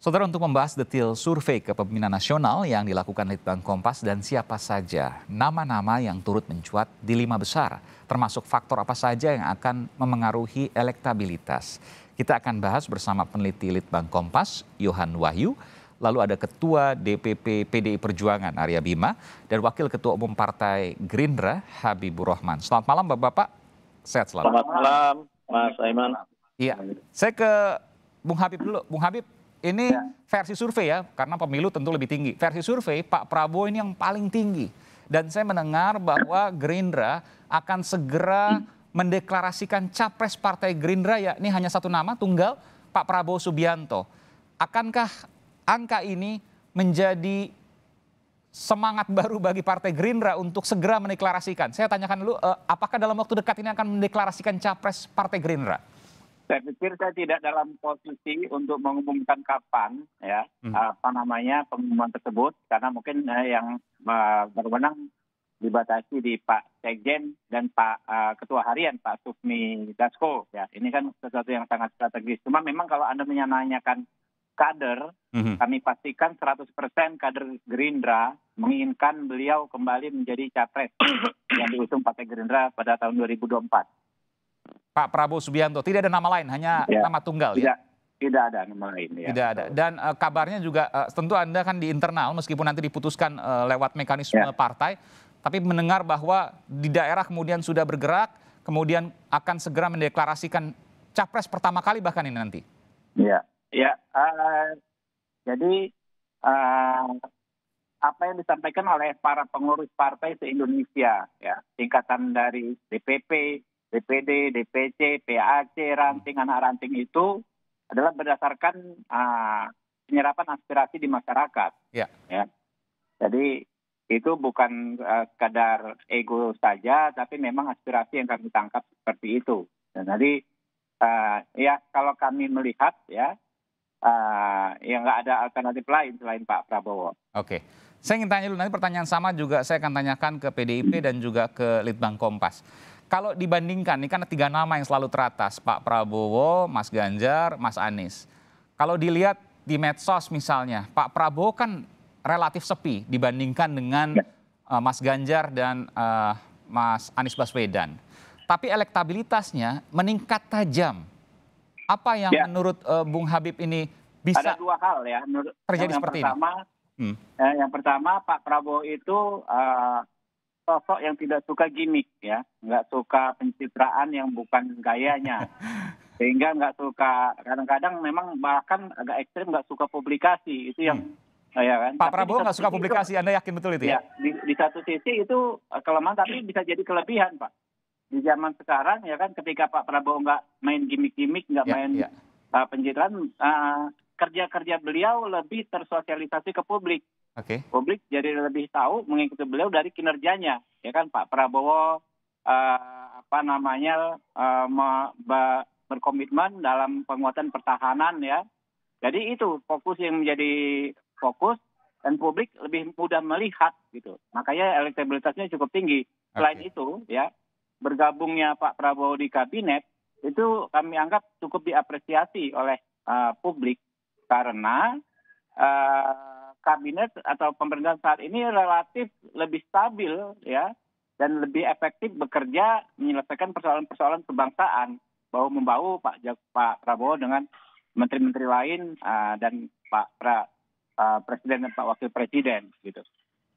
Saudara untuk membahas detail survei kepemimpinan nasional yang dilakukan Litbang Kompas dan siapa saja nama-nama yang turut mencuat di lima besar, termasuk faktor apa saja yang akan memengaruhi elektabilitas. Kita akan bahas bersama peneliti Litbang Kompas, Yohan Wahyu, lalu ada Ketua DPP PDI Perjuangan Arya Bima, dan Wakil Ketua Umum Partai Gerindra Habibur Rahman. Selamat malam Bapak-Bapak, sehat selalu. Selamat malam Mas Aiman. Iya, saya ke Bung Habib dulu. Bung Habib, ini ya. versi survei ya, karena pemilu tentu lebih tinggi. Versi survei Pak Prabowo ini yang paling tinggi. Dan saya mendengar bahwa Gerindra akan segera mendeklarasikan capres partai Gerindra ya, ini hanya satu nama tunggal Pak Prabowo Subianto. Akankah angka ini menjadi semangat baru bagi Partai Gerindra untuk segera mendeklarasikan. Saya tanyakan dulu, eh, apakah dalam waktu dekat ini akan mendeklarasikan capres Partai Gerindra? Saya pikir saya tidak dalam posisi untuk mengumumkan kapan ya hmm. apa namanya pengumuman tersebut karena mungkin eh, yang eh, berwenang dibatasi di Pak Sekjen dan Pak eh, Ketua Harian Pak Sufmi Dasko ya ini kan sesuatu yang sangat strategis cuma memang kalau anda menanyakan kader hmm kami pastikan 100% kader Gerindra menginginkan beliau kembali menjadi capres yang diusung Partai Gerindra pada tahun 2024 Pak Prabowo Subianto. Tidak ada nama lain, hanya ya. nama tunggal ya. ya. Tidak ada nama lain ya. Tidak ada. Dan uh, kabarnya juga uh, tentu Anda kan di internal meskipun nanti diputuskan uh, lewat mekanisme ya. partai, tapi mendengar bahwa di daerah kemudian sudah bergerak, kemudian akan segera mendeklarasikan capres pertama kali bahkan ini nanti. Ya, ya. Uh, jadi uh, apa yang disampaikan oleh para pengurus partai se-Indonesia ya tingkatan dari DPP DPD, DPC, PAC, ranting anak ranting itu adalah berdasarkan uh, penyerapan aspirasi di masyarakat. Ya. ya. Jadi itu bukan uh, eh, kadar ego saja, tapi memang aspirasi yang kami tangkap seperti itu. Dan tadi uh, ya kalau kami melihat ya uh, ah, yang nggak ada alternatif lain selain Pak Prabowo. Oke. Saya ingin tanya dulu nanti pertanyaan sama juga saya akan tanyakan ke PDIP dan juga ke Litbang Kompas kalau dibandingkan, ini kan tiga nama yang selalu teratas, Pak Prabowo, Mas Ganjar, Mas Anies. Kalau dilihat di medsos misalnya, Pak Prabowo kan relatif sepi dibandingkan dengan uh, Mas Ganjar dan uh, Mas Anies Baswedan. Tapi elektabilitasnya meningkat tajam. Apa yang ya. menurut uh, Bung Habib ini bisa Ada dua hal ya menurut terjadi yang seperti pertama, ini? Hmm. yang pertama Pak Prabowo itu uh, sosok yang tidak suka gimmick ya, nggak suka pencitraan yang bukan gayanya, sehingga nggak suka kadang-kadang memang bahkan agak ekstrim nggak suka publikasi itu yang hmm. ya kan? Pak tapi Prabowo nggak suka publikasi, itu, Anda yakin betul itu ya? ya di, di satu sisi itu eh, kelemahan, tapi bisa jadi kelebihan, Pak. Di zaman sekarang ya kan, ketika Pak Prabowo nggak main gimmick-gimmick, nggak ya, main ya. Uh, pencitraan, uh, kerja-kerja beliau lebih tersosialisasi ke publik. Oke. Okay. Publik jadi lebih tahu mengikuti beliau dari kinerjanya, ya kan Pak Prabowo uh, apa namanya uh, berkomitmen dalam penguatan pertahanan ya. Jadi itu fokus yang menjadi fokus dan publik lebih mudah melihat gitu. Makanya elektabilitasnya cukup tinggi. Selain okay. itu ya bergabungnya Pak Prabowo di kabinet itu kami anggap cukup diapresiasi oleh uh, publik karena uh, kabinet atau pemerintahan saat ini relatif lebih stabil ya dan lebih efektif bekerja menyelesaikan persoalan-persoalan kebangsaan bau membau Pak Pak Prabowo dengan menteri-menteri lain uh, dan Pak pra, uh, Presiden dan Pak Wakil Presiden gitu.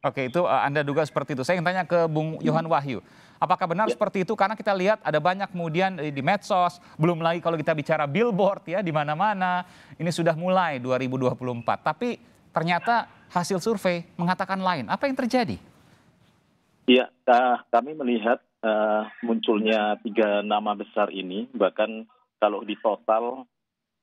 Oke, itu ah, Anda duga seperti itu. Saya ingin tanya ke Bung Yohan Wahyu. Apakah benar ya. seperti itu? Karena kita lihat ada banyak kemudian eh, di medsos, belum lagi kalau kita bicara billboard ya di mana-mana. Ini sudah mulai 2024. Tapi ternyata hasil survei mengatakan lain. Apa yang terjadi? Ya, uh, kami melihat uh, munculnya tiga nama besar ini, bahkan kalau di total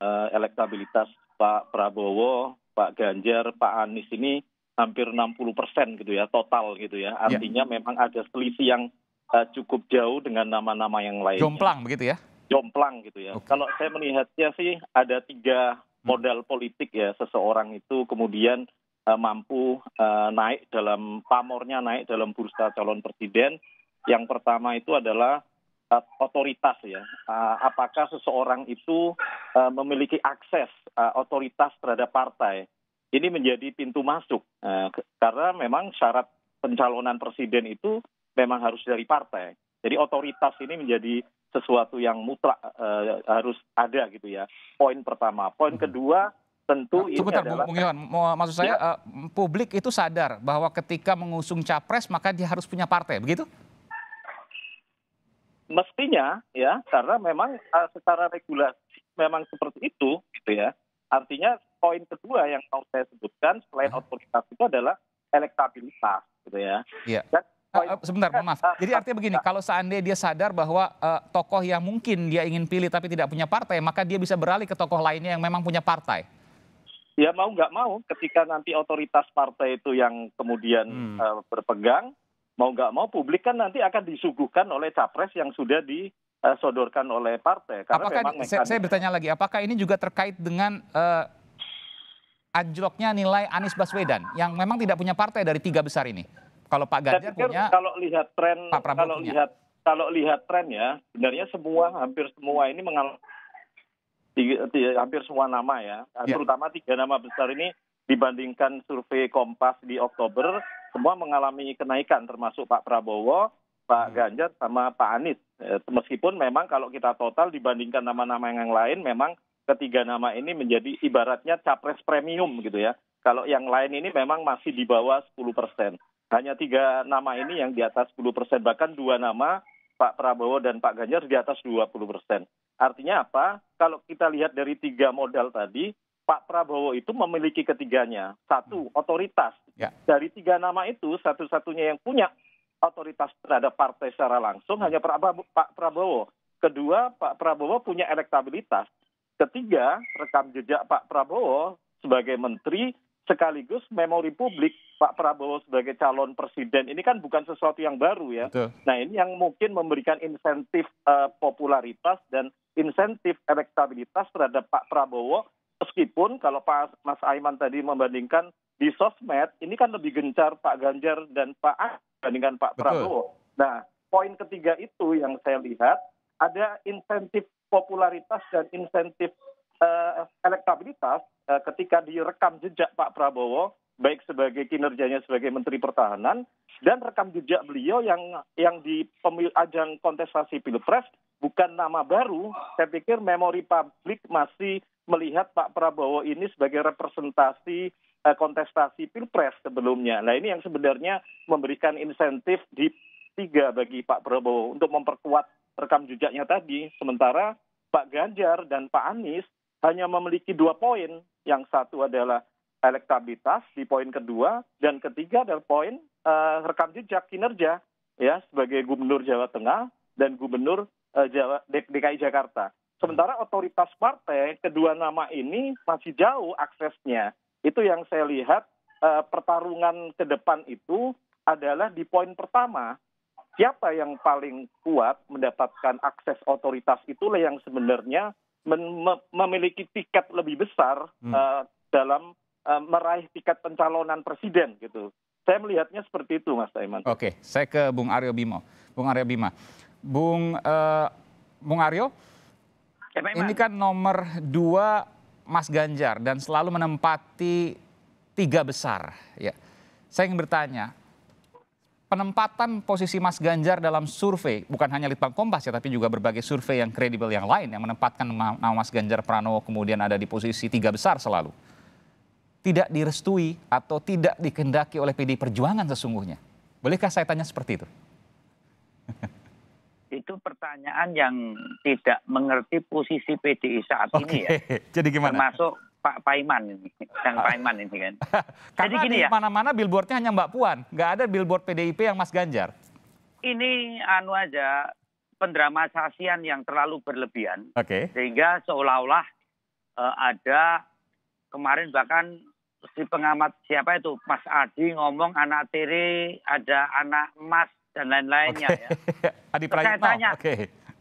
uh, elektabilitas Pak Prabowo, Pak Ganjar, Pak Anies ini hampir 60 persen gitu ya total gitu ya. Iya. Artinya ya. memang ada selisih yang uh, cukup jauh dengan nama-nama yang lain. Jomplang begitu ya? Jomplang gitu ya. Okay. Kalau saya melihatnya sih ada tiga modal politik ya seseorang itu kemudian uh, mampu uh, naik dalam pamornya naik dalam bursa calon presiden. Yang pertama itu adalah uh, otoritas ya. Uh, apakah seseorang itu uh, memiliki akses uh, otoritas terhadap partai? Ini menjadi pintu masuk uh, karena memang syarat pencalonan presiden itu memang harus dari partai. Jadi otoritas ini menjadi sesuatu yang mutlak uh, harus ada gitu ya. Poin pertama. Poin hmm. kedua tentu nah, ini sebentar, adalah... Bung Iwan, maksud saya ya. Eh, publik itu sadar bahwa ketika mengusung capres maka dia harus punya partai, begitu? Mestinya ya, karena memang eh, secara regulasi memang seperti itu gitu ya. Artinya poin kedua yang mau saya sebutkan selain otoritas itu adalah elektabilitas gitu ya. Yeah. Dan Eh, sebentar, maaf. Jadi artinya begini, kalau seandainya dia sadar bahwa uh, tokoh yang mungkin dia ingin pilih tapi tidak punya partai, maka dia bisa beralih ke tokoh lainnya yang memang punya partai. Ya mau nggak mau, ketika nanti otoritas partai itu yang kemudian hmm. uh, berpegang, mau nggak mau publik kan nanti akan disuguhkan oleh capres yang sudah disodorkan oleh partai. Karena apakah memang saya, saya bertanya lagi, apakah ini juga terkait dengan uh, anjloknya nilai Anies Baswedan yang memang tidak punya partai dari tiga besar ini? Kalau Pak Ganjar saya punya, kalau lihat tren, Pak Prabowo kalau punya. lihat kalau lihat tren ya, sebenarnya semua hampir semua ini mengalami hampir semua nama ya, yeah. Ya. terutama tiga nama besar ini dibandingkan survei Kompas di Oktober semua mengalami kenaikan termasuk Pak Prabowo, Pak hmm. Ganjar sama Pak Anies. Eh, meskipun memang kalau kita total dibandingkan nama-nama yang lain memang ketiga nama ini menjadi ibaratnya capres premium gitu ya. Kalau yang lain ini memang masih di bawah 10 persen hanya tiga nama ini yang di atas 10 persen, bahkan dua nama Pak Prabowo dan Pak Ganjar di atas 20 persen. Artinya apa? Kalau kita lihat dari tiga modal tadi, Pak Prabowo itu memiliki ketiganya. Satu, hmm. otoritas. Ya. Dari tiga nama itu, satu-satunya yang punya otoritas terhadap partai secara langsung hmm. hanya Pak Prabowo. Kedua, Pak Prabowo punya elektabilitas. Ketiga, rekam jejak Pak Prabowo sebagai menteri sekaligus memori publik Pak Prabowo sebagai calon presiden ini kan bukan sesuatu yang baru ya. Betul. Nah ini yang mungkin memberikan insentif uh, popularitas dan insentif elektabilitas terhadap Pak Prabowo meskipun kalau Pak Mas Aiman tadi membandingkan di sosmed ini kan lebih gencar Pak Ganjar dan Pak A dibandingkan Pak Betul. Prabowo. Nah poin ketiga itu yang saya lihat ada insentif popularitas dan insentif Eh, elektabilitas eh, ketika direkam jejak Pak Prabowo baik sebagai kinerjanya sebagai Menteri Pertahanan dan rekam jejak beliau yang yang di pemil, ajang kontestasi pilpres bukan nama baru. Saya pikir memori publik masih melihat Pak Prabowo ini sebagai representasi uh, kontestasi pilpres sebelumnya. Nah ini yang sebenarnya memberikan insentif di tiga bagi Pak Prabowo untuk memperkuat rekam jejaknya tadi. Sementara Pak Ganjar dan Pak Anies hanya memiliki dua poin. Yang satu adalah elektabilitas di poin kedua dan ketiga adalah poin uh, rekam jejak kinerja ya sebagai gubernur Jawa Tengah dan gubernur uh, Jawa DKI Jakarta. Sementara otoritas partai kedua nama ini masih jauh aksesnya. Itu yang saya lihat uh, pertarungan ke depan itu adalah di poin pertama siapa yang paling kuat mendapatkan akses otoritas itulah yang sebenarnya memiliki tiket lebih besar hmm. eh, dalam eh, meraih tiket pencalonan presiden gitu. Saya melihatnya seperti itu, Mas Taiman. Oke, saya ke Bung Aryo Bimo. Bung Aryo Bima. Bung uh, Bung Aryo, ya, ini kan nomor dua Mas Ganjar dan selalu menempati tiga besar. Ya, saya ingin bertanya, penempatan posisi Mas Ganjar dalam survei, bukan hanya Litbang Kompas ya, tapi juga berbagai survei yang kredibel yang lain yang menempatkan nama Mas Ganjar Pranowo kemudian ada di posisi tiga besar selalu. Tidak direstui atau tidak dikendaki oleh PD Perjuangan sesungguhnya. Bolehkah saya tanya seperti itu? Itu pertanyaan yang tidak mengerti posisi PDI saat okay. ini ya. Jadi gimana? Termasuk Pak Paiman ini, Kang ah. Paiman ini kan. Jadi gini ya. Mana-mana billboardnya hanya Mbak Puan, nggak ada billboard PDIP yang Mas Ganjar. Ini anu aja pendramatisasian yang terlalu berlebihan, okay. sehingga seolah-olah uh, ada kemarin bahkan si pengamat siapa itu Mas Adi ngomong anak tiri ada anak emas dan lain-lainnya. Okay. Ya. ya. Adi Prayitno. Saya tanya, okay.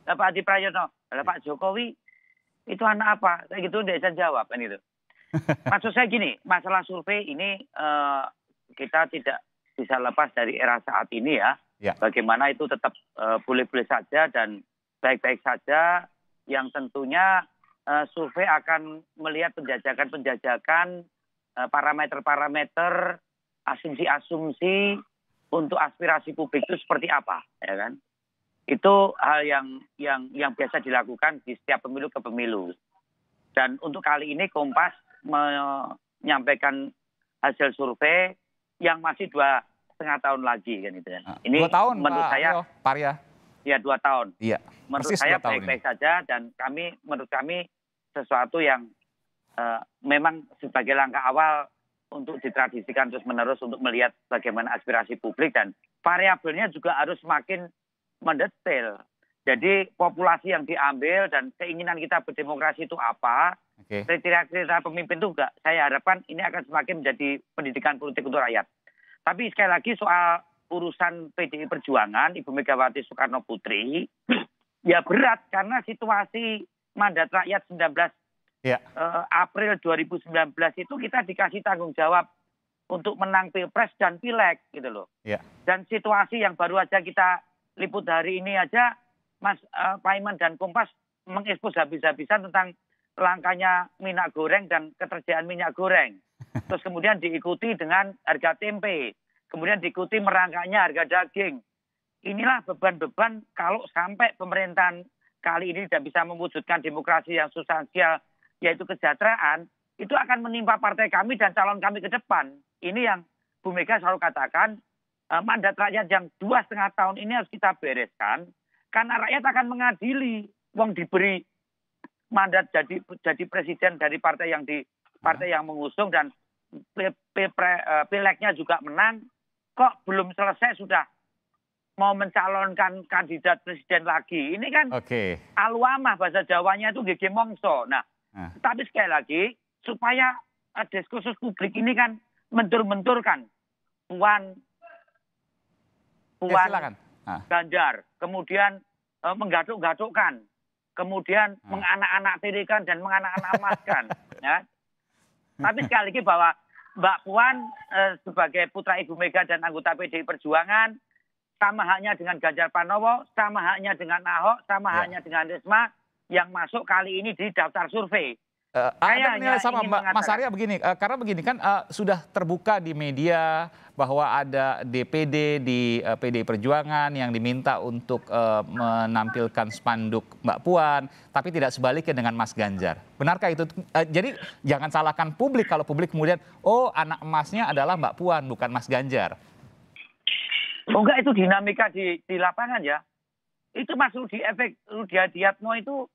Pak Adi Prayitno, Pak Jokowi itu anak apa? Saya gitu tidak bisa jawab kan gitu. Maksud saya gini, masalah survei ini uh, kita tidak bisa lepas dari era saat ini ya. ya. Bagaimana itu tetap eh, boleh-boleh uh, saja dan baik-baik saja. Yang tentunya uh, survei akan melihat penjajakan-penjajakan parameter parameter-parameter, asumsi-asumsi untuk aspirasi publik itu seperti apa, ya kan? Itu hal yang yang yang biasa dilakukan di setiap pemilu ke pemilu. Dan untuk kali ini Kompas menyampaikan hasil survei yang masih dua setengah tahun lagi kan itu kan. Ah, ini dua tahun, menurut Pak saya Parya. Ya dua tahun. Iya. Menurut saya baik-baik saja dan kami menurut kami sesuatu yang uh, memang sebagai langkah awal untuk ditradisikan terus menerus untuk melihat bagaimana aspirasi publik dan variabelnya juga harus semakin mendetail. Jadi populasi yang diambil dan keinginan kita berdemokrasi itu apa, okay. kriteria-kriteria pemimpin itu enggak. Saya harapkan ini akan semakin menjadi pendidikan politik untuk rakyat. Tapi sekali lagi soal urusan PDI Perjuangan, Ibu Megawati Soekarno Putri, ya berat karena situasi mandat rakyat 19 ya. uh, April 2019 itu kita dikasih tanggung jawab untuk menang pilpres dan pileg gitu loh. Ya. Dan situasi yang baru aja kita liput hari ini aja Mas uh, Paiman dan Kompas mengekspos habis-habisan tentang langkanya minyak goreng dan ketersediaan minyak goreng. Terus kemudian diikuti dengan harga tempe, kemudian diikuti merangkaknya harga daging. Inilah beban-beban kalau sampai pemerintahan kali ini tidak bisa mewujudkan demokrasi yang substansial, yaitu kesejahteraan, itu akan menimpa partai kami dan calon kami ke depan. Ini yang Bu Mega selalu katakan, eh, mandat rakyat yang dua setengah tahun ini harus kita bereskan, karena rakyat akan mengadili, uang diberi mandat jadi jadi presiden dari partai yang di partai yang mengusung dan e, pileknya juga menang kok belum selesai sudah mau mencalonkan kandidat presiden lagi ini kan okay. aluamah bahasa Jawanya itu gege mongso nah uh. tapi sekali lagi supaya eh, diskursus publik ini kan mentur-menturkan puan eh, puan ya, Ganjar kemudian eh, menggaduk-gadukkan kemudian hmm. menganak-anak tirikan dan menganak-anak emaskan. ya. Tapi sekali lagi bahwa Mbak Puan eh, sebagai putra Ibu Mega dan anggota PDI Perjuangan sama haknya dengan Ganjar Pranowo, sama haknya dengan Ahok, sama ya. haknya dengan Risma yang masuk kali ini di daftar survei. Uh, Anda menilai sama Mbak, Mas Arya begini, uh, karena begini kan uh, sudah terbuka di media bahwa ada DPD di uh, PD Perjuangan yang diminta untuk uh, menampilkan spanduk Mbak Puan, tapi tidak sebaliknya dengan Mas Ganjar. Benarkah itu? Uh, jadi jangan salahkan publik kalau publik kemudian, oh anak emasnya adalah Mbak Puan bukan Mas Ganjar. Oh enggak itu dinamika di, di lapangan ya. Itu masuk Rudi Efek, Rudi Adiatno itu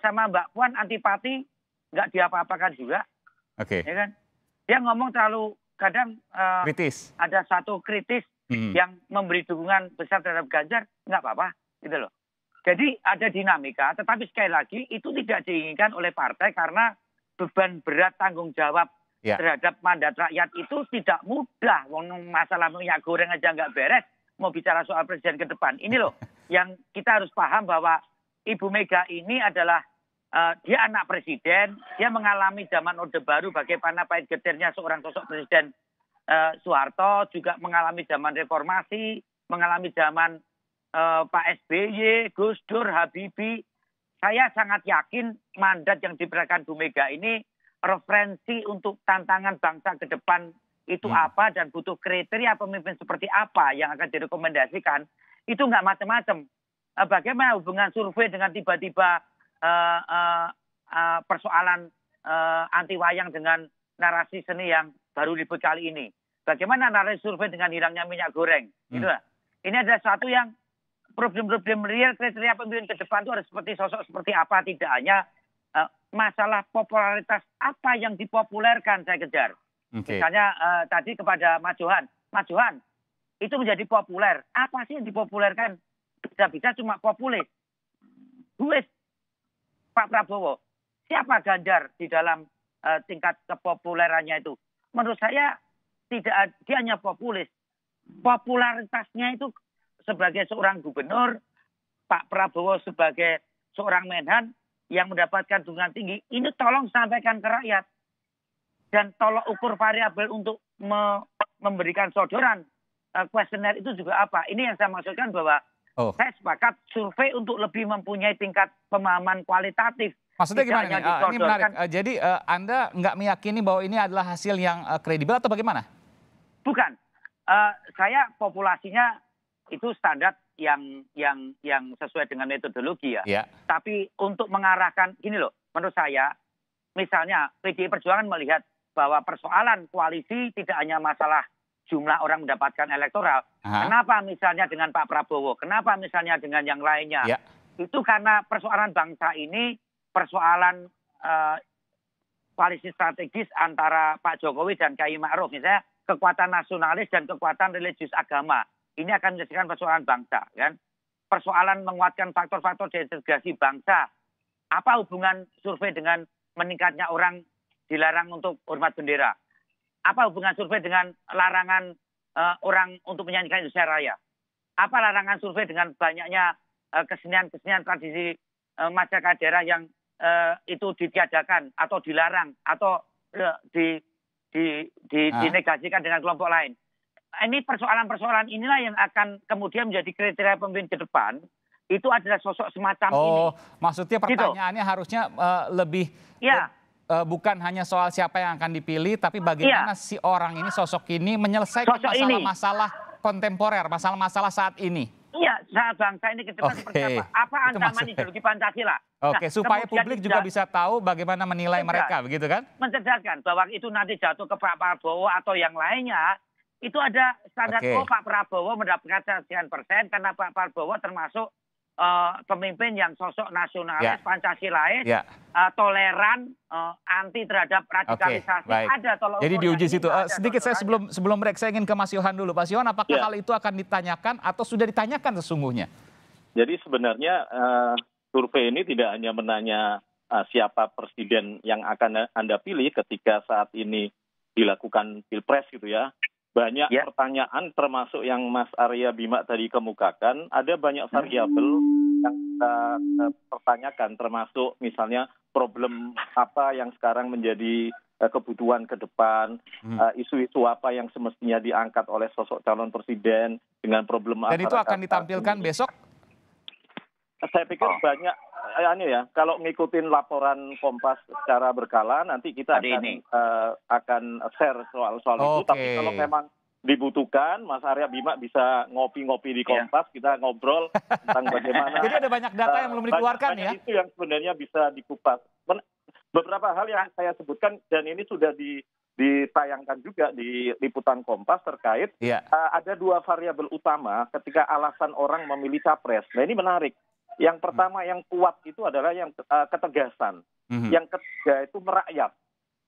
sama Mbak Puan antipati nggak diapa-apakan juga. Oke. Okay. Ya kan? Dia ngomong terlalu kadang uh, kritis. ada satu kritis hmm. yang memberi dukungan besar terhadap Ganjar, nggak apa-apa, gitu loh. Jadi ada dinamika, tetapi sekali lagi itu tidak diinginkan oleh partai karena beban berat tanggung jawab ya. terhadap mandat rakyat itu tidak mudah. Wong masalah minyak goreng aja nggak beres, mau bicara soal presiden ke depan. Ini loh yang kita harus paham bahwa Ibu Mega ini adalah Eh, dia anak presiden, dia mengalami zaman Orde Baru bagaimana pahit getirnya seorang sosok presiden uh, Soeharto, juga mengalami zaman reformasi, mengalami zaman uh, Pak SBY, Gus Dur, Habibie. Saya sangat yakin mandat yang diberikan Bu Mega ini referensi untuk tantangan bangsa ke depan itu hmm. apa dan butuh kriteria pemimpin seperti apa yang akan direkomendasikan itu nggak macam-macam. Bagaimana hubungan survei dengan tiba-tiba uh, uh, uh, persoalan uh, anti wayang dengan narasi seni yang baru ribut kali ini. Bagaimana narasi survei dengan hilangnya minyak goreng? Hmm. Gitu lah. Ini adalah satu yang problem-problem real kriteria pemimpin ke depan itu harus seperti sosok seperti apa tidak hanya uh, masalah popularitas apa yang dipopulerkan saya kejar. Okay. Misalnya uh, tadi kepada Mas Johan, Mas Johan itu menjadi populer. Apa sih yang dipopulerkan? Bisa-bisa cuma populis. Who is Pak Prabowo. Siapa Ganjar di dalam uh, tingkat kepopulerannya itu? Menurut saya tidak dia hanya populis. Popularitasnya itu sebagai seorang gubernur, Pak Prabowo sebagai seorang menhan yang mendapatkan dukungan tinggi, ini tolong sampaikan ke rakyat. Dan tolong ukur variabel untuk me memberikan sodoran eh, kuesioner uh, itu juga apa. Ini yang saya maksudkan bahwa Oh. Saya eh, sepakat survei untuk lebih mempunyai tingkat pemahaman kualitatif. Maksudnya gimana nih? Uh, ini menarik. Uh, jadi uh, Anda nggak meyakini bahwa ini adalah hasil yang uh, kredibel atau bagaimana? Bukan. Uh, saya populasinya itu standar yang yang yang sesuai dengan metodologi ya. Yeah. Tapi untuk mengarahkan gini loh, menurut saya misalnya PDI Perjuangan melihat bahwa persoalan koalisi tidak hanya masalah jumlah orang mendapatkan elektoral, Aha. Kenapa misalnya dengan Pak Prabowo? Kenapa misalnya dengan yang lainnya? Ya. Itu karena persoalan bangsa ini persoalan uh, strategis antara Pak Jokowi dan Kiai Ma'ruf. Misalnya kekuatan nasionalis dan kekuatan religius agama. Ini akan menjadikan persoalan bangsa. Kan? Persoalan menguatkan faktor-faktor desintegrasi bangsa. Apa hubungan survei dengan meningkatnya orang dilarang untuk hormat bendera? Apa hubungan survei dengan larangan uh, orang untuk menyanyikan Indonesia Raya. Apa larangan survei dengan banyaknya eh, kesenian-kesenian uh, tradisi uh, masyarakat daerah yang uh, itu ditiadakan atau dilarang atau uh, di, di, di, ah. dinegasikan dengan kelompok lain. Ini persoalan-persoalan inilah yang akan kemudian menjadi kriteria pemimpin ke depan itu adalah sosok semacam oh, ini. Oh, maksudnya gitu. pertanyaannya gitu. harusnya uh, lebih ya uh, bukan hanya soal siapa yang akan dipilih, tapi bagaimana ya. si orang ini, sosok ini menyelesaikan masalah-masalah kontemporer, masalah-masalah saat ini. Iya, saat bangsa ini kita okay. seperti apa? Apa ancaman ideologi Pancasila? Oke, okay, nah, supaya publik juga bisa tahu bagaimana menilai mereka, begitu kan? Mencerdaskan bahwa itu nanti jatuh ke Pak Prabowo atau yang lainnya, itu ada standar okay. Pak Prabowo mendapatkan sekian persen karena Pak Prabowo termasuk uh, pemimpin yang sosok nasionalis, yeah. Pancasilais, yeah. Ya. Uh, toleran, uh, anti terhadap radikalisasi. Okay, Ada tolong Jadi diuji situ. Uh, sedikit saya sebelum sebelum break saya ingin ke Mas Yohan dulu. Mas Yohan, apakah yeah. hal itu akan ditanyakan atau sudah ditanyakan sesungguhnya? Jadi sebenarnya uh, survei ini tidak hanya menanya uh, siapa presiden yang akan Anda pilih ketika saat ini dilakukan pilpres gitu ya banyak ya. pertanyaan termasuk yang Mas Arya Bima tadi kemukakan ada banyak variabel yang kita eh, pertanyakan termasuk misalnya problem apa yang sekarang menjadi eh, kebutuhan ke depan hmm. Eh, isu-isu hmm. apa yang semestinya diangkat oleh sosok calon presiden dengan problem apa dan itu akan ditampilkan besok saya pikir oh. banyak Eh, anu ya, kalau ngikutin laporan Kompas secara berkala nanti kita akan ini. Uh, akan share soal-soal okay. itu. Tapi kalau memang dibutuhkan, Mas Arya Bima bisa ngopi-ngopi di iya. Kompas, yeah. kita ngobrol tentang bagaimana. Jadi ada banyak data yang belum eh, dikeluarkan banyak, ya? Banyak itu yang sebenarnya bisa dikupas. Beberapa hal yang saya sebutkan dan ini sudah di ditayangkan juga di liputan Kompas terkait yeah. Iya. uh, ada dua variabel utama ketika alasan orang memilih capres. Nah ini menarik. Yang pertama yang kuat itu adalah yang uh, ketegasan. Mm-hmm. Yang ketiga itu merakyat.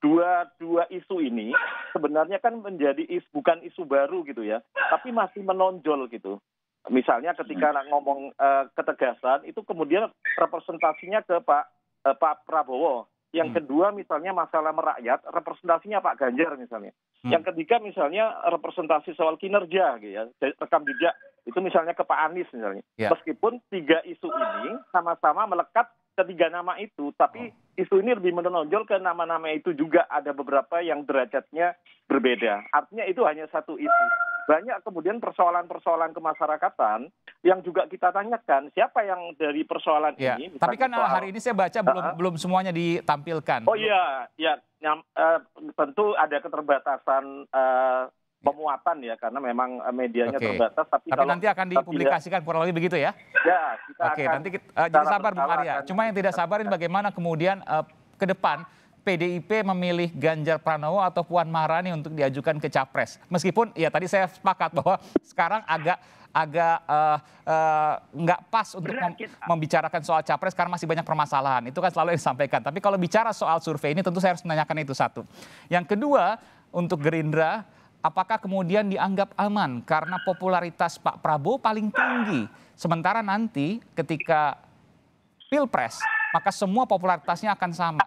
Dua-dua isu ini sebenarnya kan menjadi is, bukan isu baru gitu ya, tapi masih menonjol gitu. Misalnya ketika mm-hmm. ngomong uh, ketegasan itu kemudian representasinya ke Pak uh, Pak Prabowo. Yang hmm. kedua misalnya masalah merakyat, representasinya Pak Ganjar misalnya. Hmm. Yang ketiga misalnya representasi soal kinerja gitu ya, rekam jejak itu misalnya ke Pak Anies misalnya. Ya. Meskipun tiga isu ini sama-sama melekat ketiga nama itu, tapi oh. isu ini lebih menonjol ke nama-nama itu juga ada beberapa yang derajatnya berbeda. Artinya itu hanya satu isu. Banyak kemudian persoalan-persoalan kemasyarakatan yang juga kita tanyakan siapa yang dari persoalan ya. ini. Tapi kan soal, hari ini saya baca uh -huh. belum belum semuanya ditampilkan. Oh iya, ya, ya uh, tentu ada keterbatasan uh, pemuatan ya karena memang eh, medianya okay. terbatas tapi, tapi kalau nanti akan dipublikasikan kurang lebih begitu ya. Ya, kita Oke, akan nanti kita uh, jadi sabar Bung Arya. Cuma yang tidak sabar ini bagaimana kemudian uh, ke depan PDIP memilih Ganjar Pranowo atau Puan Maharani untuk diajukan ke capres. Meskipun ya tadi saya sepakat bahwa sekarang agak agak uh, uh, pas untuk mem membicarakan soal capres karena masih banyak permasalahan. Itu kan selalu yang disampaikan. Tapi kalau bicara soal survei ini tentu saya harus menanyakan itu satu. Yang kedua untuk Gerindra apakah kemudian dianggap aman karena popularitas Pak Prabowo paling tinggi. Sementara nanti ketika pilpres, maka semua popularitasnya akan sama.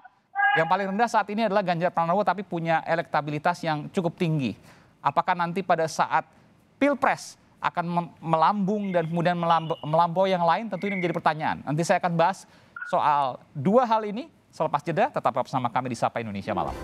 Yang paling rendah saat ini adalah Ganjar Pranowo tapi punya elektabilitas yang cukup tinggi. Apakah nanti pada saat pilpres akan melambung dan kemudian melampaui yang lain tentu ini menjadi pertanyaan. Nanti saya akan bahas soal dua hal ini selepas jeda tetap bersama kami di Sapa Indonesia Malam.